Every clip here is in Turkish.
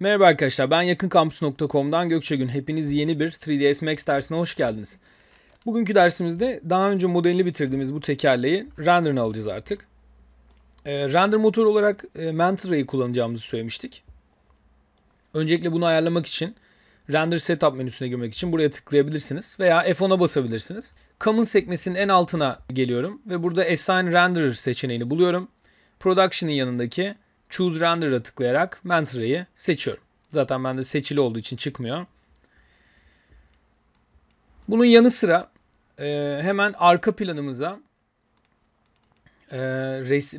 Merhaba arkadaşlar ben yakınkampus.com'dan Gökçe Gün. Hepiniz yeni bir 3ds Max dersine hoş geldiniz. Bugünkü dersimizde daha önce modelini bitirdiğimiz bu tekerleği render'ını alacağız artık. E, render motor olarak e, Mantra'yı kullanacağımızı söylemiştik. Öncelikle bunu ayarlamak için Render Setup menüsüne girmek için buraya tıklayabilirsiniz veya F10'a basabilirsiniz. Common sekmesinin en altına geliyorum ve burada Assign Renderer seçeneğini buluyorum. Production'ın yanındaki Choose Render'a tıklayarak Mentor'ı seçiyorum. Zaten bende seçili olduğu için çıkmıyor. Bunun yanı sıra e, hemen arka planımıza e, res, e,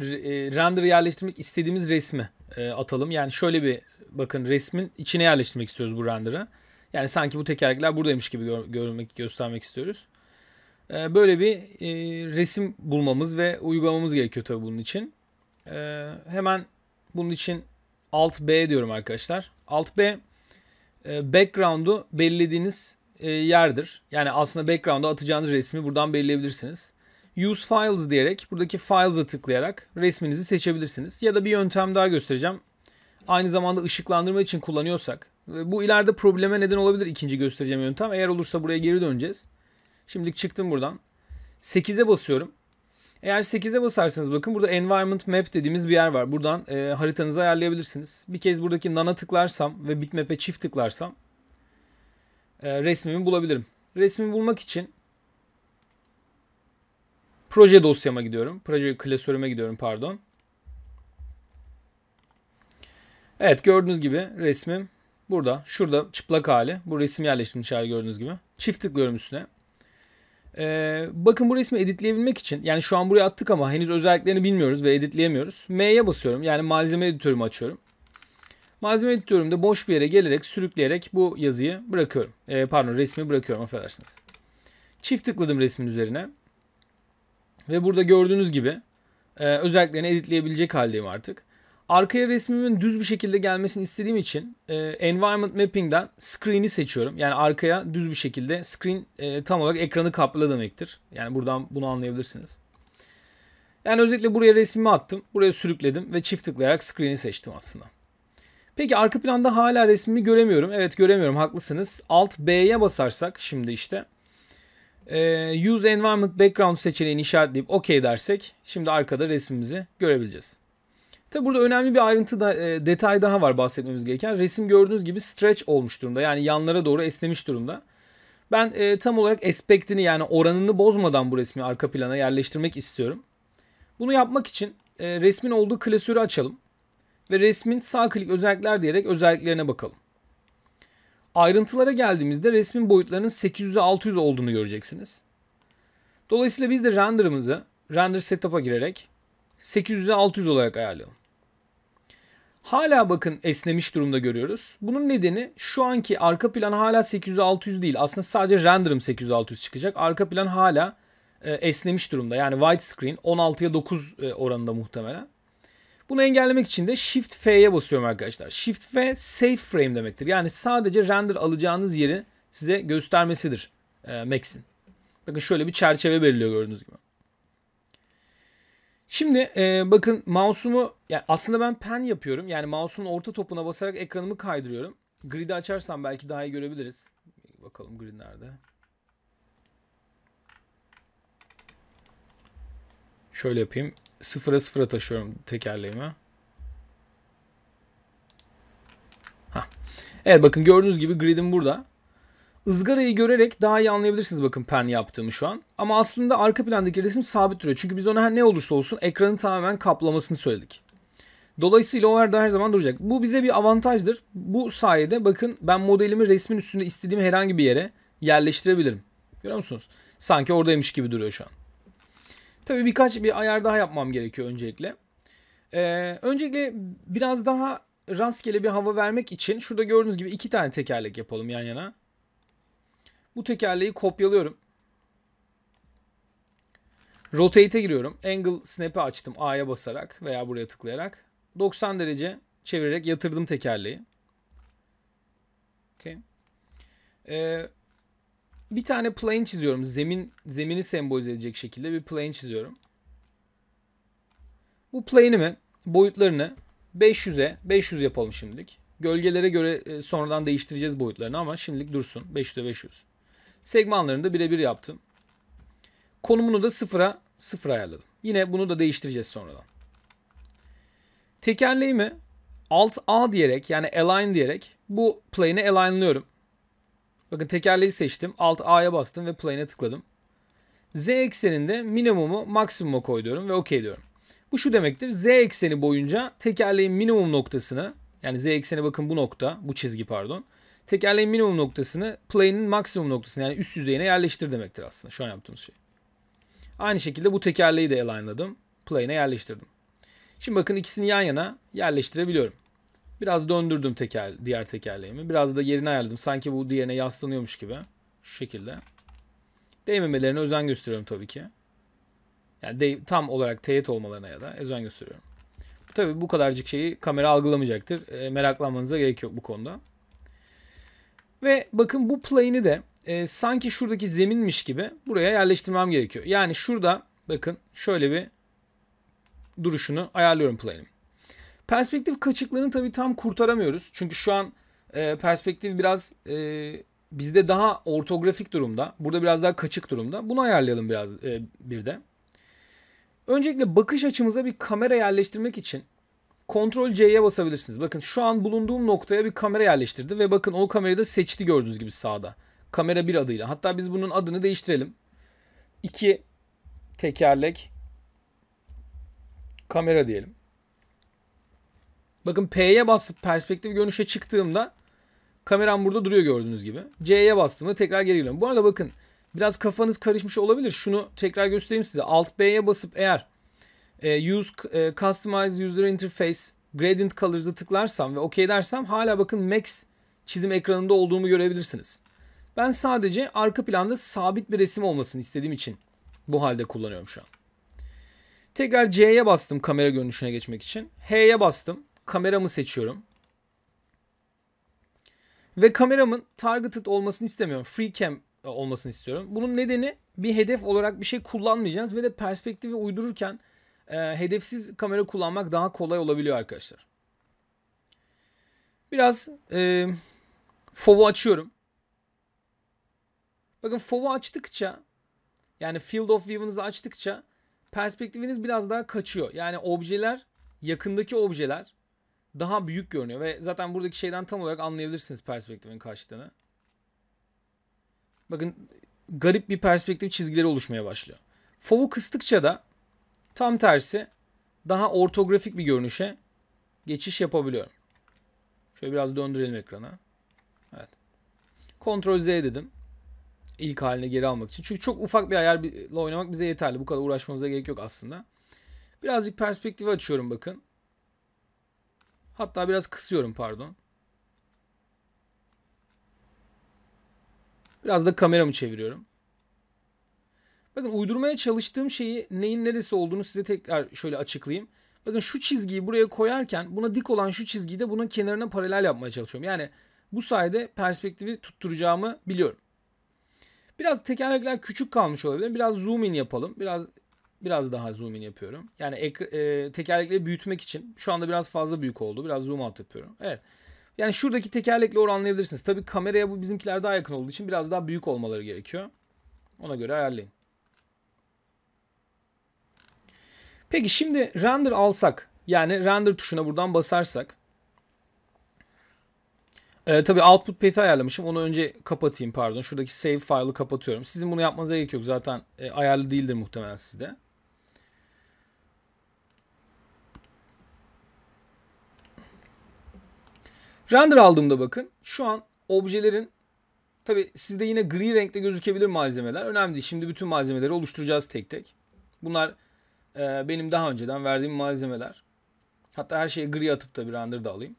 render yerleştirmek istediğimiz resmi e, atalım. Yani şöyle bir bakın resmin içine yerleştirmek istiyoruz bu render'ı. Yani sanki bu tekerlekler buradaymış gibi gör, görmek göstermek istiyoruz. E, böyle bir e, resim bulmamız ve uygulamamız gerekiyor tabii bunun için. E, hemen bunun için Alt B diyorum arkadaşlar. Alt B e, background'u belirlediğiniz e, yerdir. Yani aslında background'a atacağınız resmi buradan belirleyebilirsiniz. Use Files diyerek buradaki Files'a tıklayarak resminizi seçebilirsiniz. Ya da bir yöntem daha göstereceğim. Aynı zamanda ışıklandırma için kullanıyorsak. E, bu ileride probleme neden olabilir ikinci göstereceğim yöntem. Eğer olursa buraya geri döneceğiz. Şimdilik çıktım buradan. 8'e basıyorum. Eğer 8'e basarsanız bakın burada Environment Map dediğimiz bir yer var. Buradan e, haritanızı ayarlayabilirsiniz. Bir kez buradaki nana tıklarsam ve bitmap'e çift tıklarsam e, resmimi bulabilirim. Resmimi bulmak için proje dosyama gidiyorum. Proje klasörüme gidiyorum pardon. Evet gördüğünüz gibi resmim burada. Şurada çıplak hali. Bu resim yerleştirilmiş hali gördüğünüz gibi. Çift tıklıyorum üstüne. Ee, bakın bu resmi editleyebilmek için yani şu an buraya attık ama henüz özelliklerini bilmiyoruz ve editleyemiyoruz. M'ye basıyorum yani malzeme editörümü açıyorum. Malzeme editörümde boş bir yere gelerek sürükleyerek bu yazıyı bırakıyorum. Ee, pardon resmi bırakıyorum affedersiniz. Çift tıkladım resmin üzerine. Ve burada gördüğünüz gibi e, özelliklerini editleyebilecek haldeyim artık. Arkaya resmimin düz bir şekilde gelmesini istediğim için e, Environment Mapping'den Screen'i seçiyorum. Yani arkaya düz bir şekilde Screen e, tam olarak ekranı kaplı demektir. Yani buradan bunu anlayabilirsiniz. Yani özellikle buraya resmimi attım. Buraya sürükledim ve çift tıklayarak Screen'i seçtim aslında. Peki arka planda hala resmimi göremiyorum. Evet göremiyorum haklısınız. Alt B'ye basarsak şimdi işte. E, use Environment Background seçeneğini işaretleyip OK dersek şimdi arkada resmimizi görebileceğiz. Tabi burada önemli bir ayrıntı da e, detay daha var bahsetmemiz gereken. Resim gördüğünüz gibi stretch olmuş durumda. Yani yanlara doğru esnemiş durumda. Ben e, tam olarak aspectini yani oranını bozmadan bu resmi arka plana yerleştirmek istiyorum. Bunu yapmak için e, resmin olduğu klasörü açalım. Ve resmin sağ klik özellikler diyerek özelliklerine bakalım. Ayrıntılara geldiğimizde resmin boyutlarının 800'e 600 olduğunu göreceksiniz. Dolayısıyla biz de render'ımızı render setup'a girerek 800'e 600 olarak ayarlayalım. Hala bakın esnemiş durumda görüyoruz. Bunun nedeni şu anki arka plan hala 800 600 değil. Aslında sadece renderim 800 600 çıkacak. Arka plan hala e, esnemiş durumda. Yani widescreen 16'ya 9 e, oranında muhtemelen. Bunu engellemek için de Shift F'ye basıyorum arkadaşlar. Shift F safe frame demektir. Yani sadece render alacağınız yeri size göstermesidir e, Max'in. Bakın şöyle bir çerçeve belirliyor gördüğünüz gibi. Şimdi e, bakın mouse'umu yani aslında ben pen yapıyorum. Yani mouse'un orta topuna basarak ekranımı kaydırıyorum. Grid'i açarsam belki daha iyi görebiliriz. Bakalım grid nerede? Şöyle yapayım. Sıfıra sıfıra taşıyorum tekerleğimi. Heh. Evet bakın gördüğünüz gibi grid'im burada. Izgarayı görerek daha iyi anlayabilirsiniz bakın pen yaptığımı şu an. Ama aslında arka plandaki resim sabit duruyor. Çünkü biz ona her ne olursa olsun ekranın tamamen kaplamasını söyledik. Dolayısıyla o yerde her zaman duracak. Bu bize bir avantajdır. Bu sayede bakın ben modelimi resmin üstünde istediğim herhangi bir yere yerleştirebilirim. Görüyor musunuz? Sanki oradaymış gibi duruyor şu an. Tabii birkaç bir ayar daha yapmam gerekiyor öncelikle. Ee, öncelikle biraz daha rastgele bir hava vermek için şurada gördüğünüz gibi iki tane tekerlek yapalım yan yana. Bu tekerleği kopyalıyorum. Rotate'e giriyorum. Angle Snap'i açtım A'ya basarak veya buraya tıklayarak. 90 derece çevirerek yatırdım tekerleği. Okay. Ee, bir tane plane çiziyorum. Zemin zemini sembolize edecek şekilde bir plane çiziyorum. Bu plane'imi boyutlarını 500'e 500 yapalım şimdilik. Gölgelere göre e, sonradan değiştireceğiz boyutlarını ama şimdilik dursun. 500'e 500. Segmanlarını da birebir yaptım. Konumunu da sıfıra sıfır ayarladım. Yine bunu da değiştireceğiz sonradan. Tekerleğimi Alt A diyerek yani align diyerek bu plane'e alignlıyorum. Bakın tekerleği seçtim. Alt A'ya bastım ve plane'e tıkladım. Z ekseninde minimumu maksimuma koyuyorum ve OK diyorum. Bu şu demektir. Z ekseni boyunca tekerleğin minimum noktasını yani Z ekseni bakın bu nokta, bu çizgi pardon tekerleğin minimum noktasını play'nin maksimum noktasını yani üst yüzeyine yerleştir demektir aslında şu an yaptığımız şey. Aynı şekilde bu tekerleği de alignladım. Plane'e yerleştirdim. Şimdi bakın ikisini yan yana yerleştirebiliyorum. Biraz döndürdüm teker, diğer tekerleğimi. Biraz da yerini ayarladım. Sanki bu diğerine yaslanıyormuş gibi. Şu şekilde. Değmemelerine özen gösteriyorum tabii ki. Yani de, tam olarak teğet olmalarına ya da özen gösteriyorum. Tabii bu kadarcık şeyi kamera algılamayacaktır. E, meraklanmanıza gerek yok bu konuda. Ve bakın bu play'ini de e, sanki şuradaki zeminmiş gibi buraya yerleştirmem gerekiyor. Yani şurada bakın şöyle bir duruşunu ayarlıyorum play'im. Perspektif kaçıklarını tabii tam kurtaramıyoruz. Çünkü şu an e, perspektif biraz e, bizde daha ortografik durumda. Burada biraz daha kaçık durumda. Bunu ayarlayalım biraz e, bir de. Öncelikle bakış açımıza bir kamera yerleştirmek için Ctrl C'ye basabilirsiniz. Bakın şu an bulunduğum noktaya bir kamera yerleştirdi ve bakın o kamerayı da seçti gördüğünüz gibi sağda. Kamera 1 adıyla. Hatta biz bunun adını değiştirelim. 2 tekerlek kamera diyelim. Bakın P'ye basıp perspektif görünüşe çıktığımda kameram burada duruyor gördüğünüz gibi. C'ye bastığımda tekrar geri geliyorum. Bu arada bakın biraz kafanız karışmış olabilir. Şunu tekrar göstereyim size. Alt B'ye basıp eğer e, use e, customize user interface gradient colors'ı tıklarsam ve okey dersem hala bakın max çizim ekranında olduğumu görebilirsiniz. Ben sadece arka planda sabit bir resim olmasını istediğim için bu halde kullanıyorum şu an. Tekrar C'ye bastım kamera görünüşüne geçmek için. H'ye bastım. Kameramı seçiyorum. Ve kameramın targeted olmasını istemiyorum. Free cam e, olmasını istiyorum. Bunun nedeni bir hedef olarak bir şey kullanmayacağız ve de perspektifi uydururken e, hedefsiz kamera kullanmak daha kolay olabiliyor arkadaşlar. Biraz e, FOV'u açıyorum. Bakın FOV'u açtıkça yani Field of View'unuzu açtıkça perspektifiniz biraz daha kaçıyor. Yani objeler yakındaki objeler daha büyük görünüyor ve zaten buradaki şeyden tam olarak anlayabilirsiniz perspektifin kaçtığını. Bakın garip bir perspektif çizgileri oluşmaya başlıyor. Fovu kıstıkça da Tam tersi daha ortografik bir görünüşe geçiş yapabiliyorum. Şöyle biraz döndürelim ekranı. Evet. Ctrl Z dedim. İlk haline geri almak için. Çünkü çok ufak bir ayarla oynamak bize yeterli. Bu kadar uğraşmamıza gerek yok aslında. Birazcık perspektifi açıyorum bakın. Hatta biraz kısıyorum pardon. Biraz da kameramı çeviriyorum. Bakın uydurmaya çalıştığım şeyi neyin neresi olduğunu size tekrar şöyle açıklayayım. Bakın şu çizgiyi buraya koyarken buna dik olan şu çizgiyi de bunun kenarına paralel yapmaya çalışıyorum. Yani bu sayede perspektifi tutturacağımı biliyorum. Biraz tekerlekler küçük kalmış olabilir. Biraz zoom in yapalım. Biraz biraz daha zoom in yapıyorum. Yani e, tekerlekleri büyütmek için. Şu anda biraz fazla büyük oldu. Biraz zoom out yapıyorum. Evet. Yani şuradaki tekerlekle oranlayabilirsiniz. Tabii kameraya bu bizimkiler daha yakın olduğu için biraz daha büyük olmaları gerekiyor. Ona göre ayarlayın. Peki şimdi render alsak yani render tuşuna buradan basarsak. Ee, tabii output path'i ayarlamışım. Onu önce kapatayım pardon. Şuradaki save file'ı kapatıyorum. Sizin bunu yapmanıza gerek yok. Zaten e, ayarlı değildir muhtemelen sizde. Render aldığımda bakın şu an objelerin tabi sizde yine gri renkte gözükebilir malzemeler. Önemli değil. Şimdi bütün malzemeleri oluşturacağız tek tek. Bunlar e, benim daha önceden verdiğim malzemeler. Hatta her şeyi gri atıp da bir render da alayım.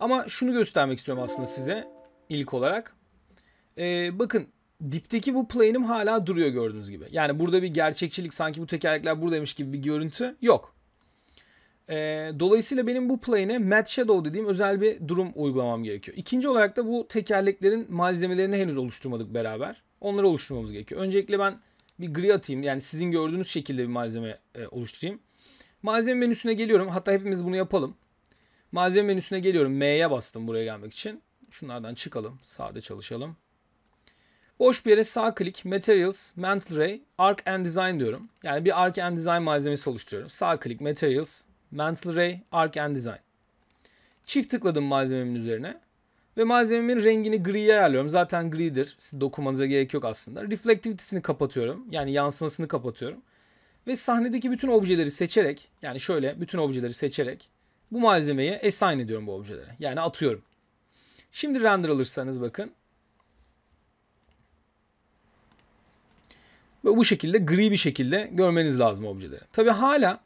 Ama şunu göstermek istiyorum aslında size ilk olarak. E, bakın dipteki bu plane'im hala duruyor gördüğünüz gibi. Yani burada bir gerçekçilik sanki bu tekerlekler buradaymış gibi bir görüntü yok. E, dolayısıyla benim bu plane'e Matte Shadow dediğim özel bir durum uygulamam gerekiyor. İkinci olarak da bu tekerleklerin malzemelerini henüz oluşturmadık beraber. Onları oluşturmamız gerekiyor. Öncelikle ben bir gri atayım. Yani sizin gördüğünüz şekilde bir malzeme e, oluşturayım. Malzeme menüsüne geliyorum. Hatta hepimiz bunu yapalım. Malzeme menüsüne geliyorum. M'ye bastım buraya gelmek için. Şunlardan çıkalım. Sade çalışalım. Boş bir yere sağ klik Materials, Mantle Ray, Arc and Design diyorum. Yani bir Arc and Design malzemesi oluşturuyorum. Sağ klik Materials, Mantle Ray, Arc and Design. Çift tıkladım malzememin üzerine. Ve malzememin rengini griye ayarlıyorum. Zaten gridir. Siz dokunmanıza gerek yok aslında. Reflectivity'sini kapatıyorum. Yani yansımasını kapatıyorum. Ve sahnedeki bütün objeleri seçerek yani şöyle bütün objeleri seçerek bu malzemeyi assign ediyorum bu objelere. Yani atıyorum. Şimdi render alırsanız bakın. Ve bu şekilde gri bir şekilde görmeniz lazım objeleri. Tabi hala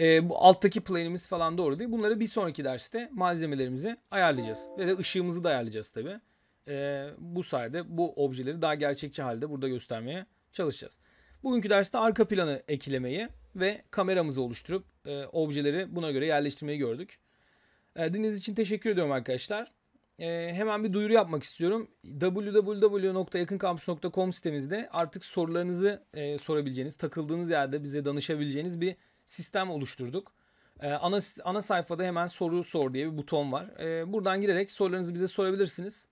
e, bu alttaki planımız falan doğru değil. Bunları bir sonraki derste malzemelerimizi ayarlayacağız. Ve de ışığımızı da ayarlayacağız tabi. E, ee, bu sayede bu objeleri daha gerçekçi halde burada göstermeye çalışacağız. Bugünkü derste arka planı eklemeyi ve kameramızı oluşturup e, objeleri buna göre yerleştirmeyi gördük. E, dinlediğiniz için teşekkür ediyorum arkadaşlar. E, hemen bir duyuru yapmak istiyorum. www.yakınkampüs.com sitemizde artık sorularınızı e, sorabileceğiniz, takıldığınız yerde bize danışabileceğiniz bir sistem oluşturduk. Ee, ana, ana sayfada hemen soru sor diye bir buton var. Ee, buradan girerek sorularınızı bize sorabilirsiniz.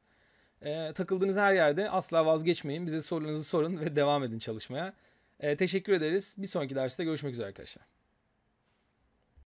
Ee, takıldığınız her yerde asla vazgeçmeyin. Bize sorularınızı sorun ve devam edin çalışmaya. Ee, teşekkür ederiz. Bir sonraki derste görüşmek üzere arkadaşlar.